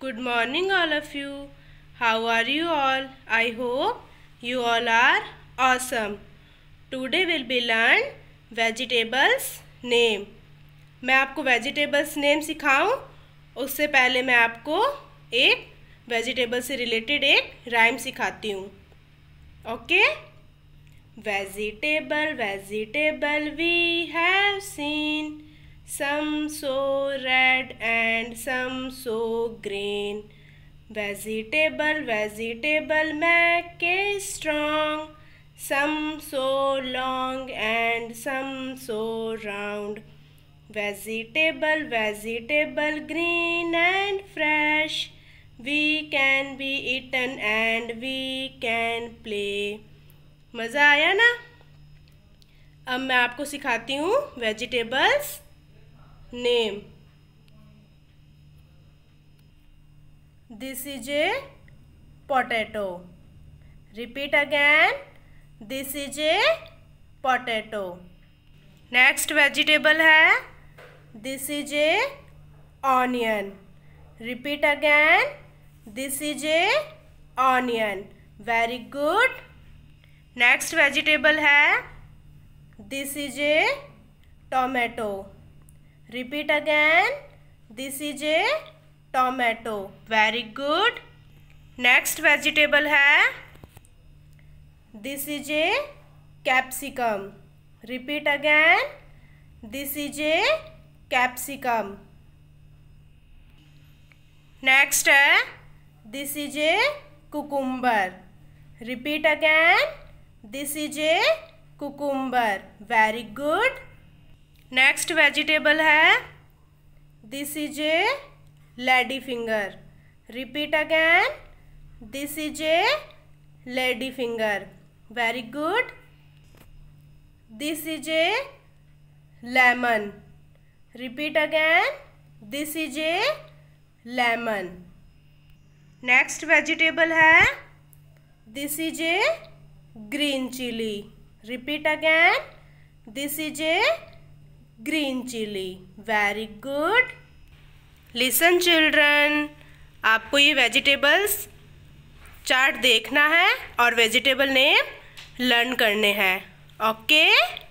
good morning all of you how are you all i hope you all are awesome today will be learn vegetables name मैं आपको vegetables name सिखाऊं उससे पहले मैं आपको एक vegetable से रिलेटेड एक राइम सिखाती हूँ okay vegetable vegetable we have seen some so some so green vegetable vegetable make strong some so long and some so round vegetable vegetable green and fresh we can be eaten and we can play मज़ा आया ना अब मैं आपको सिखाती हूँ vegetables name this is a potato repeat again this is a potato next vegetable है this is a onion repeat again this is a onion very good next vegetable है this is a tomato repeat again this is a tomato very good next vegetable है this is a capsicum repeat again this is a capsicum next है this is a cucumber repeat again this is a cucumber very good next vegetable है this is a lady finger repeat again this is a lady finger very good this is a lemon repeat again this is a lemon next vegetable है this is a green chilli repeat again this is a green chilli very good listen children आपको ये vegetables chart देखना है और vegetable name learn करने हैं okay okay?